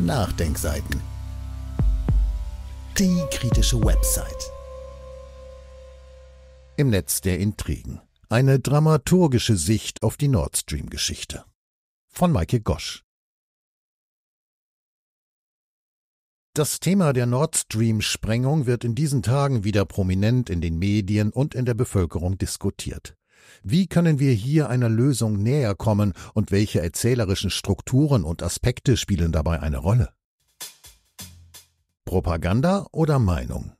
Nachdenkseiten. Die kritische Website. Im Netz der Intrigen. Eine dramaturgische Sicht auf die Nord Stream-Geschichte. Von Maike Gosch. Das Thema der Nord Stream-Sprengung wird in diesen Tagen wieder prominent in den Medien und in der Bevölkerung diskutiert. Wie können wir hier einer Lösung näher kommen und welche erzählerischen Strukturen und Aspekte spielen dabei eine Rolle? Propaganda oder Meinung?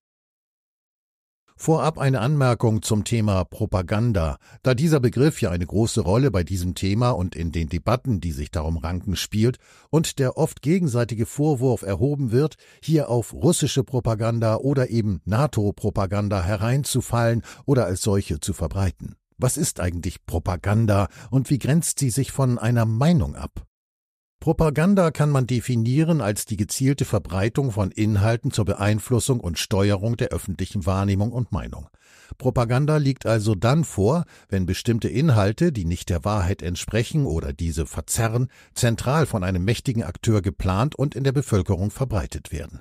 Vorab eine Anmerkung zum Thema Propaganda, da dieser Begriff ja eine große Rolle bei diesem Thema und in den Debatten, die sich darum ranken, spielt und der oft gegenseitige Vorwurf erhoben wird, hier auf russische Propaganda oder eben NATO-Propaganda hereinzufallen oder als solche zu verbreiten. Was ist eigentlich Propaganda und wie grenzt sie sich von einer Meinung ab? Propaganda kann man definieren als die gezielte Verbreitung von Inhalten zur Beeinflussung und Steuerung der öffentlichen Wahrnehmung und Meinung. Propaganda liegt also dann vor, wenn bestimmte Inhalte, die nicht der Wahrheit entsprechen oder diese verzerren, zentral von einem mächtigen Akteur geplant und in der Bevölkerung verbreitet werden.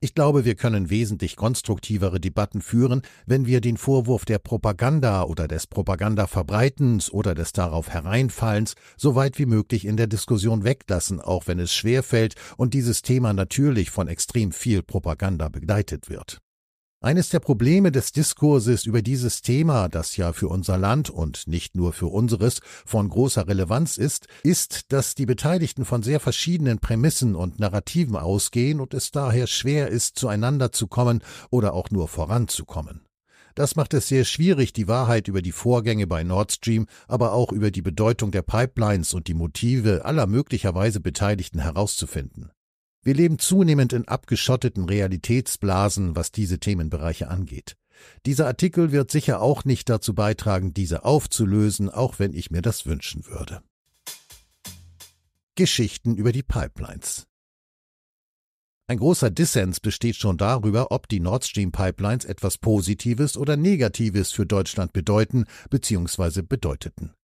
Ich glaube, wir können wesentlich konstruktivere Debatten führen, wenn wir den Vorwurf der Propaganda oder des Propagandaverbreitens oder des darauf Hereinfallens so weit wie möglich in der Diskussion weglassen, auch wenn es schwerfällt und dieses Thema natürlich von extrem viel Propaganda begleitet wird. Eines der Probleme des Diskurses über dieses Thema, das ja für unser Land und nicht nur für unseres von großer Relevanz ist, ist, dass die Beteiligten von sehr verschiedenen Prämissen und Narrativen ausgehen und es daher schwer ist, zueinander zu kommen oder auch nur voranzukommen. Das macht es sehr schwierig, die Wahrheit über die Vorgänge bei Nord Stream, aber auch über die Bedeutung der Pipelines und die Motive aller möglicherweise Beteiligten herauszufinden. Wir leben zunehmend in abgeschotteten Realitätsblasen, was diese Themenbereiche angeht. Dieser Artikel wird sicher auch nicht dazu beitragen, diese aufzulösen, auch wenn ich mir das wünschen würde. Geschichten über die Pipelines. Ein großer Dissens besteht schon darüber, ob die Nord Stream Pipelines etwas Positives oder Negatives für Deutschland bedeuten bzw. bedeuteten.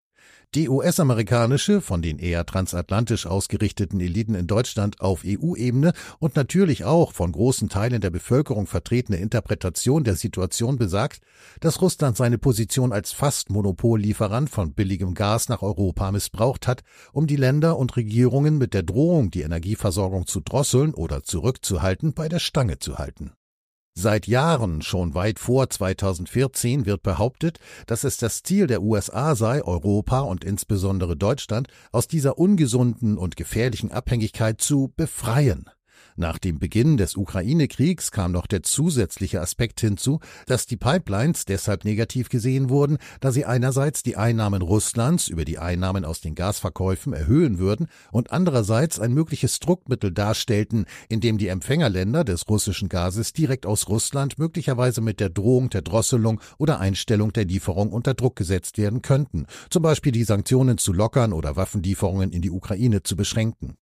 Die US-amerikanische, von den eher transatlantisch ausgerichteten Eliten in Deutschland auf EU-Ebene und natürlich auch von großen Teilen der Bevölkerung vertretene Interpretation der Situation besagt, dass Russland seine Position als fast Monopollieferant von billigem Gas nach Europa missbraucht hat, um die Länder und Regierungen mit der Drohung, die Energieversorgung zu drosseln oder zurückzuhalten, bei der Stange zu halten. Seit Jahren, schon weit vor 2014, wird behauptet, dass es das Ziel der USA sei, Europa und insbesondere Deutschland aus dieser ungesunden und gefährlichen Abhängigkeit zu befreien. Nach dem Beginn des Ukraine-Kriegs kam noch der zusätzliche Aspekt hinzu, dass die Pipelines deshalb negativ gesehen wurden, da sie einerseits die Einnahmen Russlands über die Einnahmen aus den Gasverkäufen erhöhen würden und andererseits ein mögliches Druckmittel darstellten, indem die Empfängerländer des russischen Gases direkt aus Russland möglicherweise mit der Drohung der Drosselung oder Einstellung der Lieferung unter Druck gesetzt werden könnten, zum Beispiel die Sanktionen zu lockern oder Waffenlieferungen in die Ukraine zu beschränken.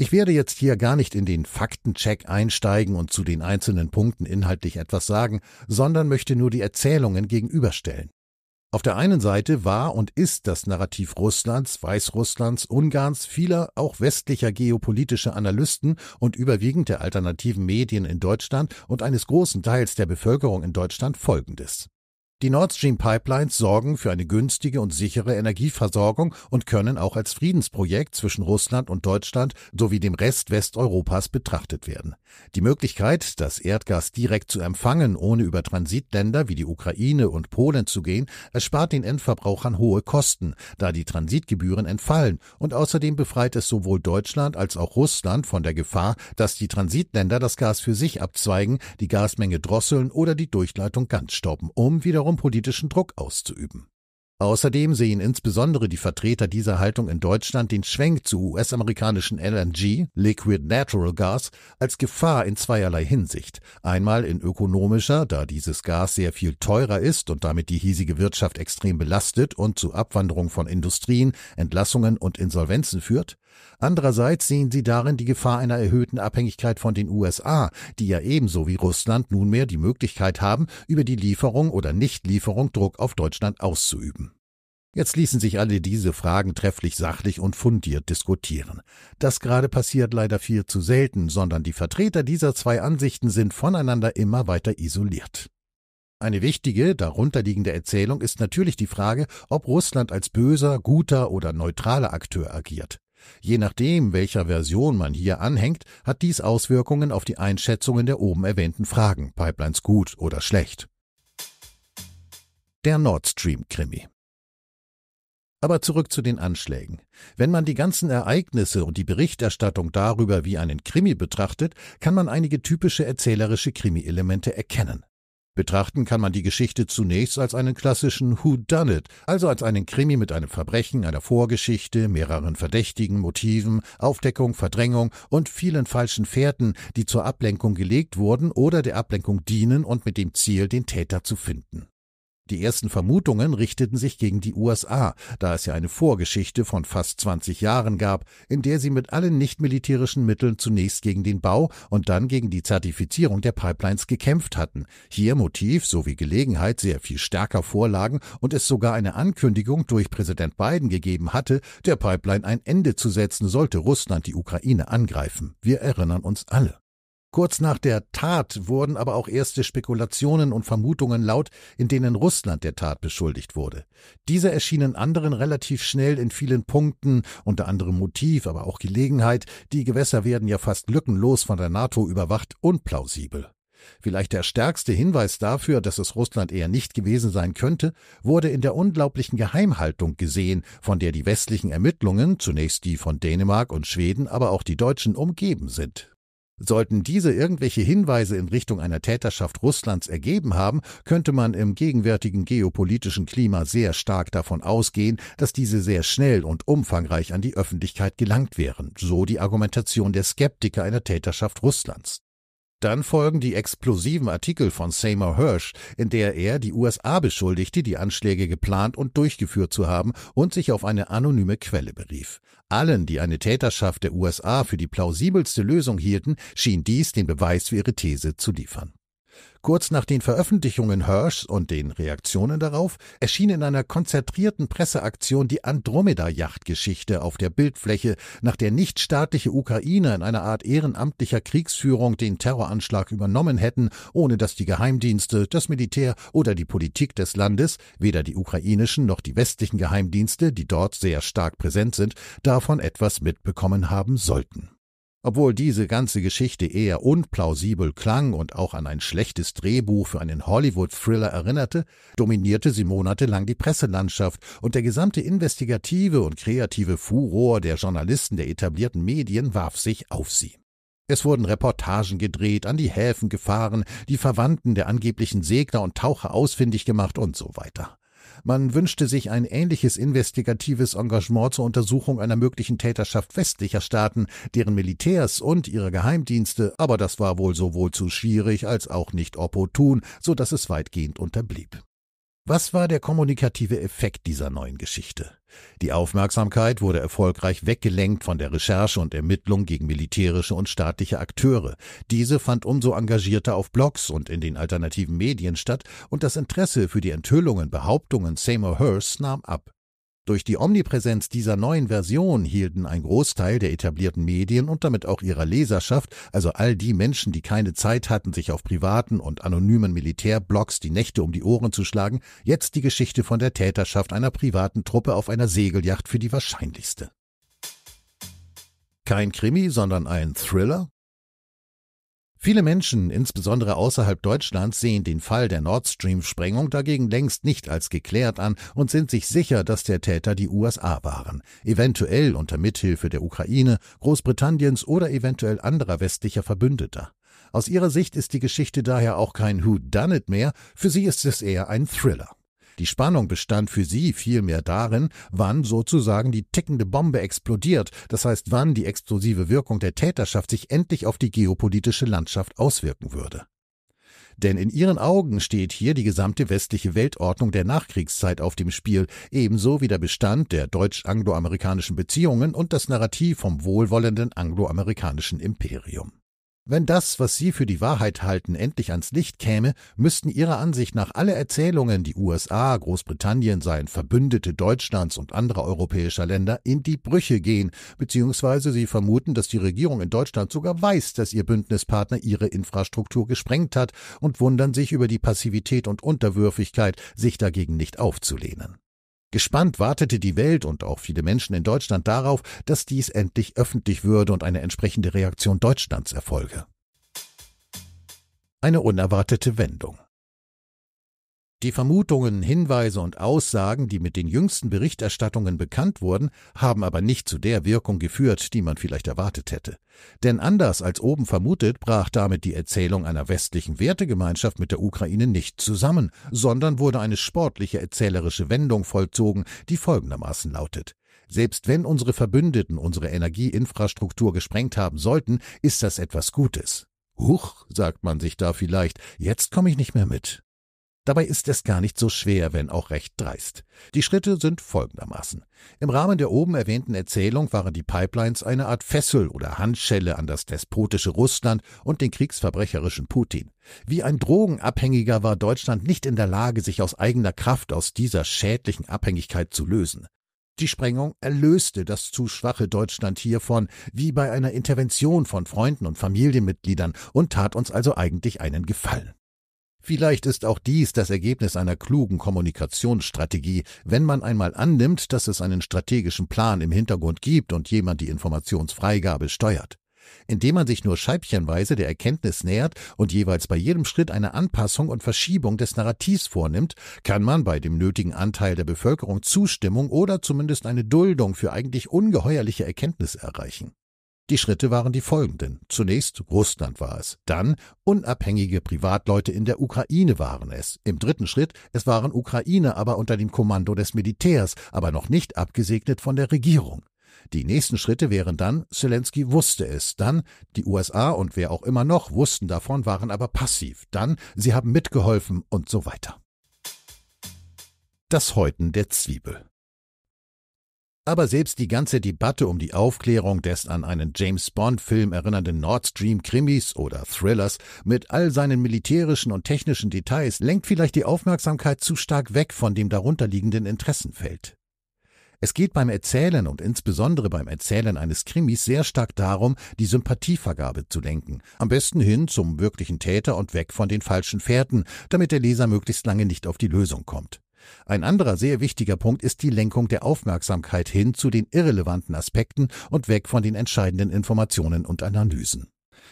Ich werde jetzt hier gar nicht in den Faktencheck einsteigen und zu den einzelnen Punkten inhaltlich etwas sagen, sondern möchte nur die Erzählungen gegenüberstellen. Auf der einen Seite war und ist das Narrativ Russlands, Weißrusslands, Ungarns, vieler auch westlicher geopolitischer Analysten und überwiegend der alternativen Medien in Deutschland und eines großen Teils der Bevölkerung in Deutschland folgendes. Die Nord Stream Pipelines sorgen für eine günstige und sichere Energieversorgung und können auch als Friedensprojekt zwischen Russland und Deutschland sowie dem Rest Westeuropas betrachtet werden. Die Möglichkeit, das Erdgas direkt zu empfangen, ohne über Transitländer wie die Ukraine und Polen zu gehen, erspart den Endverbrauchern hohe Kosten, da die Transitgebühren entfallen und außerdem befreit es sowohl Deutschland als auch Russland von der Gefahr, dass die Transitländer das Gas für sich abzweigen, die Gasmenge drosseln oder die Durchleitung ganz stoppen, um wiederum darum, politischen Druck auszuüben. Außerdem sehen insbesondere die Vertreter dieser Haltung in Deutschland den Schwenk zu US-amerikanischen LNG, Liquid Natural Gas, als Gefahr in zweierlei Hinsicht. Einmal in ökonomischer, da dieses Gas sehr viel teurer ist und damit die hiesige Wirtschaft extrem belastet und zu Abwanderung von Industrien, Entlassungen und Insolvenzen führt. Andererseits sehen sie darin die Gefahr einer erhöhten Abhängigkeit von den USA, die ja ebenso wie Russland nunmehr die Möglichkeit haben, über die Lieferung oder Nichtlieferung Druck auf Deutschland auszuüben. Jetzt ließen sich alle diese Fragen trefflich sachlich und fundiert diskutieren. Das gerade passiert leider viel zu selten, sondern die Vertreter dieser zwei Ansichten sind voneinander immer weiter isoliert. Eine wichtige, darunterliegende Erzählung ist natürlich die Frage, ob Russland als böser, guter oder neutraler Akteur agiert. Je nachdem, welcher Version man hier anhängt, hat dies Auswirkungen auf die Einschätzungen der oben erwähnten Fragen, Pipelines gut oder schlecht. Der Nord Stream-Krimi. Aber zurück zu den Anschlägen. Wenn man die ganzen Ereignisse und die Berichterstattung darüber wie einen Krimi betrachtet, kann man einige typische erzählerische Krimi-Elemente erkennen. Betrachten kann man die Geschichte zunächst als einen klassischen Who Done It, also als einen Krimi mit einem Verbrechen, einer Vorgeschichte, mehreren verdächtigen Motiven, Aufdeckung, Verdrängung und vielen falschen Fährten, die zur Ablenkung gelegt wurden oder der Ablenkung dienen und mit dem Ziel, den Täter zu finden. Die ersten Vermutungen richteten sich gegen die USA, da es ja eine Vorgeschichte von fast 20 Jahren gab, in der sie mit allen nichtmilitärischen Mitteln zunächst gegen den Bau und dann gegen die Zertifizierung der Pipelines gekämpft hatten. Hier Motiv sowie Gelegenheit sehr viel stärker vorlagen und es sogar eine Ankündigung durch Präsident Biden gegeben hatte, der Pipeline ein Ende zu setzen, sollte Russland die Ukraine angreifen. Wir erinnern uns alle. Kurz nach der Tat wurden aber auch erste Spekulationen und Vermutungen laut, in denen Russland der Tat beschuldigt wurde. Diese erschienen anderen relativ schnell in vielen Punkten, unter anderem Motiv, aber auch Gelegenheit, die Gewässer werden ja fast lückenlos von der NATO überwacht, unplausibel. Vielleicht der stärkste Hinweis dafür, dass es Russland eher nicht gewesen sein könnte, wurde in der unglaublichen Geheimhaltung gesehen, von der die westlichen Ermittlungen, zunächst die von Dänemark und Schweden, aber auch die deutschen umgeben sind. Sollten diese irgendwelche Hinweise in Richtung einer Täterschaft Russlands ergeben haben, könnte man im gegenwärtigen geopolitischen Klima sehr stark davon ausgehen, dass diese sehr schnell und umfangreich an die Öffentlichkeit gelangt wären, so die Argumentation der Skeptiker einer Täterschaft Russlands. Dann folgen die explosiven Artikel von Seymour Hirsch, in der er die USA beschuldigte, die Anschläge geplant und durchgeführt zu haben und sich auf eine anonyme Quelle berief. Allen, die eine Täterschaft der USA für die plausibelste Lösung hielten, schien dies den Beweis für ihre These zu liefern. Kurz nach den Veröffentlichungen Hirschs und den Reaktionen darauf erschien in einer konzentrierten Presseaktion die Andromeda-Yacht-Geschichte auf der Bildfläche, nach der nichtstaatliche Ukrainer in einer Art ehrenamtlicher Kriegsführung den Terroranschlag übernommen hätten, ohne dass die Geheimdienste, das Militär oder die Politik des Landes, weder die ukrainischen noch die westlichen Geheimdienste, die dort sehr stark präsent sind, davon etwas mitbekommen haben sollten. Obwohl diese ganze Geschichte eher unplausibel klang und auch an ein schlechtes Drehbuch für einen Hollywood-Thriller erinnerte, dominierte sie monatelang die Presselandschaft und der gesamte investigative und kreative Furor der Journalisten der etablierten Medien warf sich auf sie. Es wurden Reportagen gedreht, an die Häfen gefahren, die Verwandten der angeblichen Segner und Taucher ausfindig gemacht und so weiter. Man wünschte sich ein ähnliches investigatives Engagement zur Untersuchung einer möglichen Täterschaft westlicher Staaten, deren Militärs und ihre Geheimdienste, aber das war wohl sowohl zu schwierig als auch nicht opportun, so dass es weitgehend unterblieb. Was war der kommunikative Effekt dieser neuen Geschichte? Die Aufmerksamkeit wurde erfolgreich weggelenkt von der Recherche und Ermittlung gegen militärische und staatliche Akteure. Diese fand umso engagierter auf Blogs und in den alternativen Medien statt und das Interesse für die Enthüllungen, Behauptungen Seymour Hearst nahm ab. Durch die Omnipräsenz dieser neuen Version hielten ein Großteil der etablierten Medien und damit auch ihrer Leserschaft, also all die Menschen, die keine Zeit hatten, sich auf privaten und anonymen Militärblogs die Nächte um die Ohren zu schlagen, jetzt die Geschichte von der Täterschaft einer privaten Truppe auf einer Segelyacht für die wahrscheinlichste. Kein Krimi, sondern ein Thriller? Viele Menschen, insbesondere außerhalb Deutschlands, sehen den Fall der Nord Stream-Sprengung dagegen längst nicht als geklärt an und sind sich sicher, dass der Täter die USA waren, eventuell unter Mithilfe der Ukraine, Großbritanniens oder eventuell anderer westlicher Verbündeter. Aus ihrer Sicht ist die Geschichte daher auch kein Who Done It mehr, für sie ist es eher ein Thriller. Die Spannung bestand für sie vielmehr darin, wann sozusagen die tickende Bombe explodiert, das heißt wann die explosive Wirkung der Täterschaft sich endlich auf die geopolitische Landschaft auswirken würde. Denn in ihren Augen steht hier die gesamte westliche Weltordnung der Nachkriegszeit auf dem Spiel, ebenso wie der Bestand der deutsch-angloamerikanischen Beziehungen und das Narrativ vom wohlwollenden angloamerikanischen Imperium. Wenn das, was Sie für die Wahrheit halten, endlich ans Licht käme, müssten Ihrer Ansicht nach alle Erzählungen, die USA, Großbritannien seien Verbündete Deutschlands und anderer europäischer Länder, in die Brüche gehen, beziehungsweise Sie vermuten, dass die Regierung in Deutschland sogar weiß, dass Ihr Bündnispartner Ihre Infrastruktur gesprengt hat und wundern sich über die Passivität und Unterwürfigkeit, sich dagegen nicht aufzulehnen. Gespannt wartete die Welt und auch viele Menschen in Deutschland darauf, dass dies endlich öffentlich würde und eine entsprechende Reaktion Deutschlands erfolge. Eine unerwartete Wendung. Die Vermutungen, Hinweise und Aussagen, die mit den jüngsten Berichterstattungen bekannt wurden, haben aber nicht zu der Wirkung geführt, die man vielleicht erwartet hätte. Denn anders als oben vermutet, brach damit die Erzählung einer westlichen Wertegemeinschaft mit der Ukraine nicht zusammen, sondern wurde eine sportliche erzählerische Wendung vollzogen, die folgendermaßen lautet. Selbst wenn unsere Verbündeten unsere Energieinfrastruktur gesprengt haben sollten, ist das etwas Gutes. Huch, sagt man sich da vielleicht, jetzt komme ich nicht mehr mit. Dabei ist es gar nicht so schwer, wenn auch recht dreist. Die Schritte sind folgendermaßen. Im Rahmen der oben erwähnten Erzählung waren die Pipelines eine Art Fessel oder Handschelle an das despotische Russland und den kriegsverbrecherischen Putin. Wie ein Drogenabhängiger war Deutschland nicht in der Lage, sich aus eigener Kraft aus dieser schädlichen Abhängigkeit zu lösen. Die Sprengung erlöste das zu schwache Deutschland hiervon, wie bei einer Intervention von Freunden und Familienmitgliedern, und tat uns also eigentlich einen Gefallen. Vielleicht ist auch dies das Ergebnis einer klugen Kommunikationsstrategie, wenn man einmal annimmt, dass es einen strategischen Plan im Hintergrund gibt und jemand die Informationsfreigabe steuert. Indem man sich nur scheibchenweise der Erkenntnis nähert und jeweils bei jedem Schritt eine Anpassung und Verschiebung des Narrativs vornimmt, kann man bei dem nötigen Anteil der Bevölkerung Zustimmung oder zumindest eine Duldung für eigentlich ungeheuerliche Erkenntnisse erreichen. Die Schritte waren die folgenden. Zunächst Russland war es, dann unabhängige Privatleute in der Ukraine waren es. Im dritten Schritt, es waren Ukrainer, aber unter dem Kommando des Militärs, aber noch nicht abgesegnet von der Regierung. Die nächsten Schritte wären dann, Zelensky wusste es, dann die USA und wer auch immer noch wussten davon, waren aber passiv, dann sie haben mitgeholfen und so weiter. Das Häuten der Zwiebel. Aber selbst die ganze Debatte um die Aufklärung des an einen James Bond-Film erinnernden Nord Stream-Krimis oder Thrillers mit all seinen militärischen und technischen Details lenkt vielleicht die Aufmerksamkeit zu stark weg von dem darunterliegenden Interessenfeld. Es geht beim Erzählen und insbesondere beim Erzählen eines Krimis sehr stark darum, die Sympathievergabe zu lenken, am besten hin zum wirklichen Täter und weg von den falschen Fährten, damit der Leser möglichst lange nicht auf die Lösung kommt. Ein anderer sehr wichtiger Punkt ist die Lenkung der Aufmerksamkeit hin zu den irrelevanten Aspekten und weg von den entscheidenden Informationen und Analysen.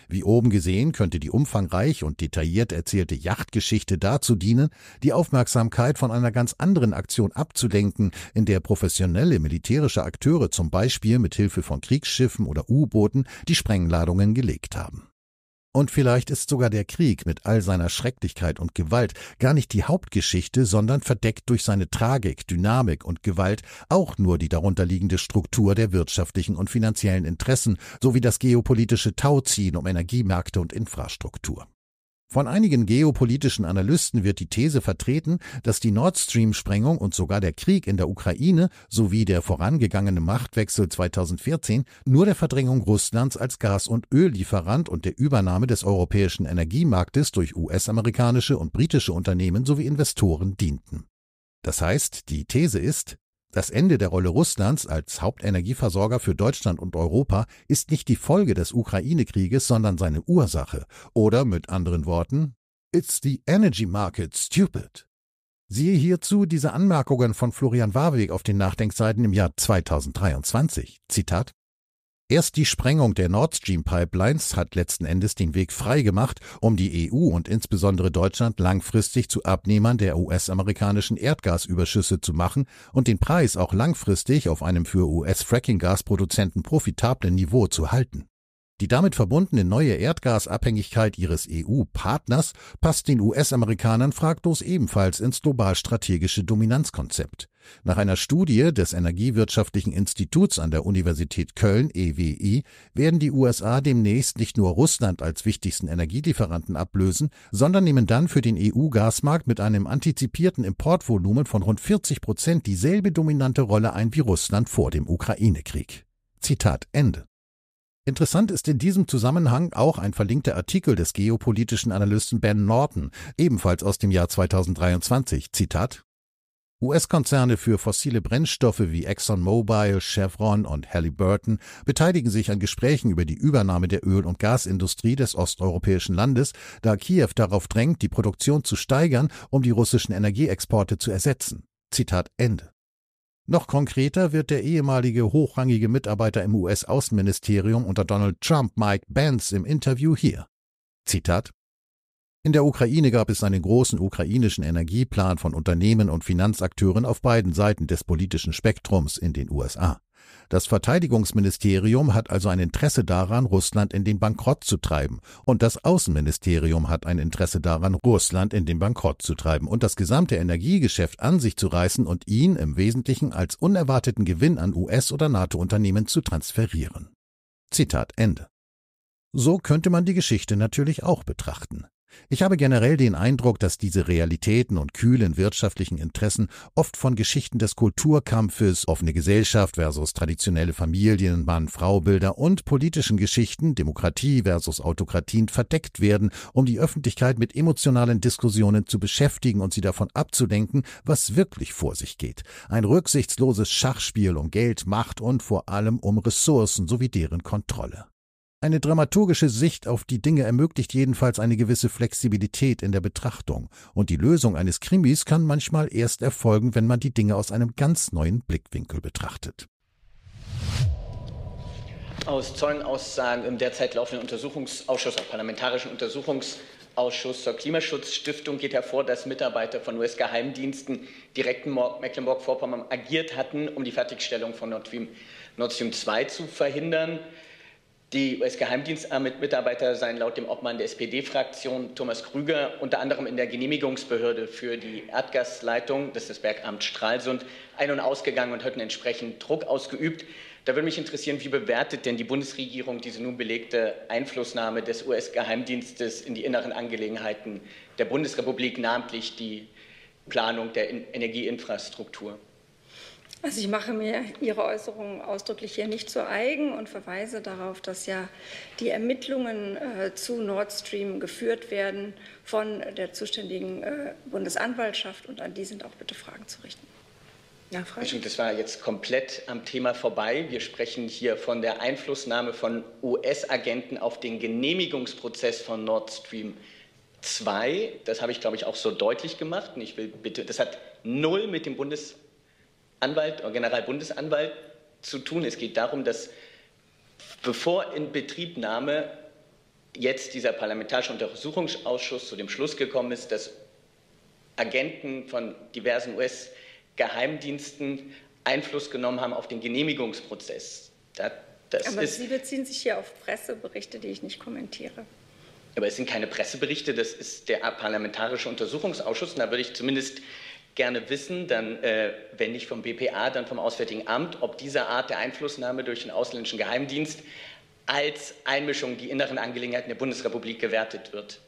Wie oben gesehen könnte die umfangreich und detailliert erzählte Yachtgeschichte dazu dienen, die Aufmerksamkeit von einer ganz anderen Aktion abzulenken, in der professionelle militärische Akteure zum Beispiel mit Hilfe von Kriegsschiffen oder U-Booten die Sprengladungen gelegt haben. Und vielleicht ist sogar der Krieg mit all seiner Schrecklichkeit und Gewalt gar nicht die Hauptgeschichte, sondern verdeckt durch seine Tragik, Dynamik und Gewalt auch nur die darunterliegende Struktur der wirtschaftlichen und finanziellen Interessen sowie das geopolitische Tauziehen um Energiemärkte und Infrastruktur. Von einigen geopolitischen Analysten wird die These vertreten, dass die Nord Stream-Sprengung und sogar der Krieg in der Ukraine sowie der vorangegangene Machtwechsel 2014 nur der Verdrängung Russlands als Gas- und Öllieferant und der Übernahme des europäischen Energiemarktes durch US-amerikanische und britische Unternehmen sowie Investoren dienten. Das heißt, die These ist, das Ende der Rolle Russlands als Hauptenergieversorger für Deutschland und Europa ist nicht die Folge des Ukraine-Krieges, sondern seine Ursache. Oder mit anderen Worten, It's the energy market, stupid. Siehe hierzu diese Anmerkungen von Florian Warwick auf den Nachdenkseiten im Jahr 2023. Zitat Erst die Sprengung der Nord Stream Pipelines hat letzten Endes den Weg frei gemacht, um die EU und insbesondere Deutschland langfristig zu Abnehmern der US-amerikanischen Erdgasüberschüsse zu machen und den Preis auch langfristig auf einem für US-Fracking-Gasproduzenten profitablen Niveau zu halten. Die damit verbundene neue Erdgasabhängigkeit ihres EU-Partners passt den US-Amerikanern fraglos ebenfalls ins globalstrategische Dominanzkonzept. Nach einer Studie des Energiewirtschaftlichen Instituts an der Universität Köln EWI werden die USA demnächst nicht nur Russland als wichtigsten Energielieferanten ablösen, sondern nehmen dann für den EU-Gasmarkt mit einem antizipierten Importvolumen von rund 40 Prozent dieselbe dominante Rolle ein wie Russland vor dem Ukraine-Krieg. Zitat Ende. Interessant ist in diesem Zusammenhang auch ein verlinkter Artikel des geopolitischen Analysten Ben Norton, ebenfalls aus dem Jahr 2023. Zitat US-Konzerne für fossile Brennstoffe wie ExxonMobil, Chevron und Halliburton beteiligen sich an Gesprächen über die Übernahme der Öl- und Gasindustrie des osteuropäischen Landes, da Kiew darauf drängt, die Produktion zu steigern, um die russischen Energieexporte zu ersetzen. Zitat Ende. Noch konkreter wird der ehemalige hochrangige Mitarbeiter im US-Außenministerium unter Donald Trump Mike Benz im Interview hier. Zitat In der Ukraine gab es einen großen ukrainischen Energieplan von Unternehmen und Finanzakteuren auf beiden Seiten des politischen Spektrums in den USA. Das Verteidigungsministerium hat also ein Interesse daran, Russland in den Bankrott zu treiben. Und das Außenministerium hat ein Interesse daran, Russland in den Bankrott zu treiben und das gesamte Energiegeschäft an sich zu reißen und ihn im Wesentlichen als unerwarteten Gewinn an US- oder NATO-Unternehmen zu transferieren. Zitat Ende. So könnte man die Geschichte natürlich auch betrachten. Ich habe generell den Eindruck, dass diese Realitäten und kühlen wirtschaftlichen Interessen oft von Geschichten des Kulturkampfes, offene Gesellschaft versus traditionelle Familien, Mann-Frau-Bilder und politischen Geschichten, Demokratie versus Autokratien verdeckt werden, um die Öffentlichkeit mit emotionalen Diskussionen zu beschäftigen und sie davon abzulenken, was wirklich vor sich geht. Ein rücksichtsloses Schachspiel um Geld, Macht und vor allem um Ressourcen sowie deren Kontrolle. Eine dramaturgische Sicht auf die Dinge ermöglicht jedenfalls eine gewisse Flexibilität in der Betrachtung, und die Lösung eines Krimis kann manchmal erst erfolgen, wenn man die Dinge aus einem ganz neuen Blickwinkel betrachtet. Aus Zeugenaussagen im derzeit laufenden Untersuchungsausschuss, auch parlamentarischen Untersuchungsausschuss zur Klimaschutzstiftung geht hervor, dass Mitarbeiter von US-Geheimdiensten direkt in Mecklenburg-Vorpommern agiert hatten, um die Fertigstellung von Nord Stream 2 zu verhindern. Die US-Geheimdienstmitarbeiter seien laut dem Obmann der SPD-Fraktion Thomas Krüger unter anderem in der Genehmigungsbehörde für die Erdgasleitung, das ist das Bergamt Stralsund, ein- und ausgegangen und hätten entsprechend Druck ausgeübt. Da würde mich interessieren, wie bewertet denn die Bundesregierung diese nun belegte Einflussnahme des US-Geheimdienstes in die inneren Angelegenheiten der Bundesrepublik, namentlich die Planung der Energieinfrastruktur? Also ich mache mir Ihre Äußerungen ausdrücklich hier nicht zu eigen und verweise darauf, dass ja die Ermittlungen äh, zu Nord Stream geführt werden von der zuständigen äh, Bundesanwaltschaft und an die sind auch bitte Fragen zu richten. Ja, Entschuldigung, das war jetzt komplett am Thema vorbei. Wir sprechen hier von der Einflussnahme von US-Agenten auf den Genehmigungsprozess von Nord Stream 2. Das habe ich, glaube ich, auch so deutlich gemacht. Und ich will bitte, das hat null mit dem Bundes Anwalt oder Generalbundesanwalt zu tun. Es geht darum, dass bevor in Betriebnahme jetzt dieser parlamentarische Untersuchungsausschuss zu dem Schluss gekommen ist, dass Agenten von diversen US-Geheimdiensten Einfluss genommen haben auf den Genehmigungsprozess. Das, das Aber ist, Sie beziehen sich hier auf Presseberichte, die ich nicht kommentiere. Aber es sind keine Presseberichte, das ist der Parlamentarische Untersuchungsausschuss. Und da würde ich zumindest gerne wissen, dann, äh, wenn nicht vom BPA, dann vom Auswärtigen Amt, ob diese Art der Einflussnahme durch den ausländischen Geheimdienst als Einmischung in die inneren Angelegenheiten der Bundesrepublik gewertet wird.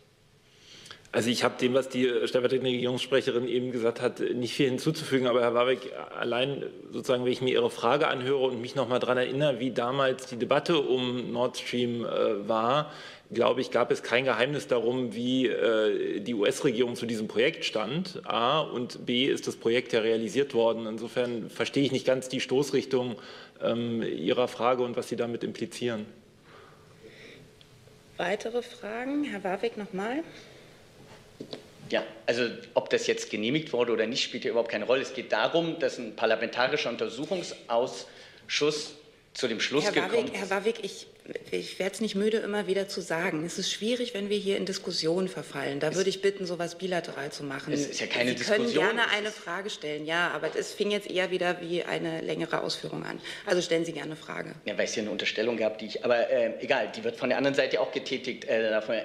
Also ich habe dem, was die äh, stellvertretende Regierungssprecherin eben gesagt hat, nicht viel hinzuzufügen. Aber Herr Warwick, allein sozusagen, wenn ich mir Ihre Frage anhöre und mich noch mal daran erinnere, wie damals die Debatte um Nord Stream äh, war, glaube ich, gab es kein Geheimnis darum, wie äh, die US-Regierung zu diesem Projekt stand. A und B ist das Projekt ja realisiert worden. Insofern verstehe ich nicht ganz die Stoßrichtung ähm, Ihrer Frage und was Sie damit implizieren. Weitere Fragen? Herr Warwick nochmal. Ja, also ob das jetzt genehmigt wurde oder nicht, spielt ja überhaupt keine Rolle. Es geht darum, dass ein parlamentarischer Untersuchungsausschuss zu dem Schluss Herr gekommen. Warwick, Herr Warwick, ich, ich werde es nicht müde, immer wieder zu sagen. Es ist schwierig, wenn wir hier in Diskussionen verfallen. Da es würde ich bitten, sowas bilateral zu machen. Es ist ja keine Sie Diskussion. Sie können gerne eine Frage stellen, ja, aber es fing jetzt eher wieder wie eine längere Ausführung an. Also stellen Sie gerne eine Frage. Ja, weil es hier eine Unterstellung gab, die ich, aber äh, egal, die wird von der anderen Seite auch getätigt. Äh, darf man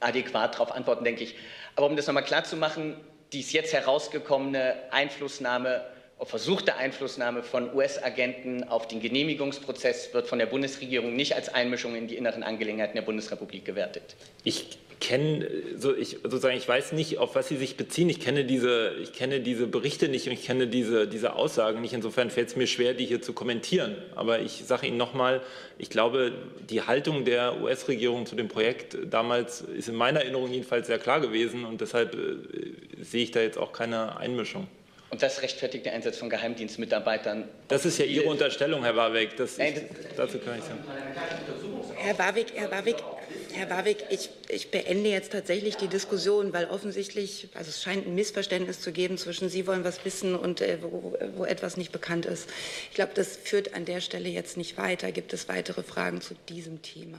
adäquat darauf antworten, denke ich. Aber um das nochmal klarzumachen, die machen, jetzt herausgekommene Einflussnahme versuchte Einflussnahme von US-Agenten auf den Genehmigungsprozess wird von der Bundesregierung nicht als Einmischung in die inneren Angelegenheiten der Bundesrepublik gewertet. Ich kenne, so ich, sozusagen, ich weiß nicht, auf was Sie sich beziehen. Ich kenne diese, ich kenne diese Berichte nicht und ich kenne diese, diese Aussagen nicht. Insofern fällt es mir schwer, die hier zu kommentieren. Aber ich sage Ihnen noch nochmal, ich glaube, die Haltung der US-Regierung zu dem Projekt damals ist in meiner Erinnerung jedenfalls sehr klar gewesen und deshalb äh, sehe ich da jetzt auch keine Einmischung. Und das rechtfertigt den Einsatz von Geheimdienstmitarbeitern. Das ist ja Ihre äh, Unterstellung, Herr Warwick. Das Nein, das dazu kann ich sagen. Herr Warwick, Herr Warwick, Herr Warwick ich, ich beende jetzt tatsächlich die Diskussion, weil offensichtlich, also es scheint ein Missverständnis zu geben zwischen Sie wollen was wissen und äh, wo, wo etwas nicht bekannt ist. Ich glaube, das führt an der Stelle jetzt nicht weiter. Gibt es weitere Fragen zu diesem Thema?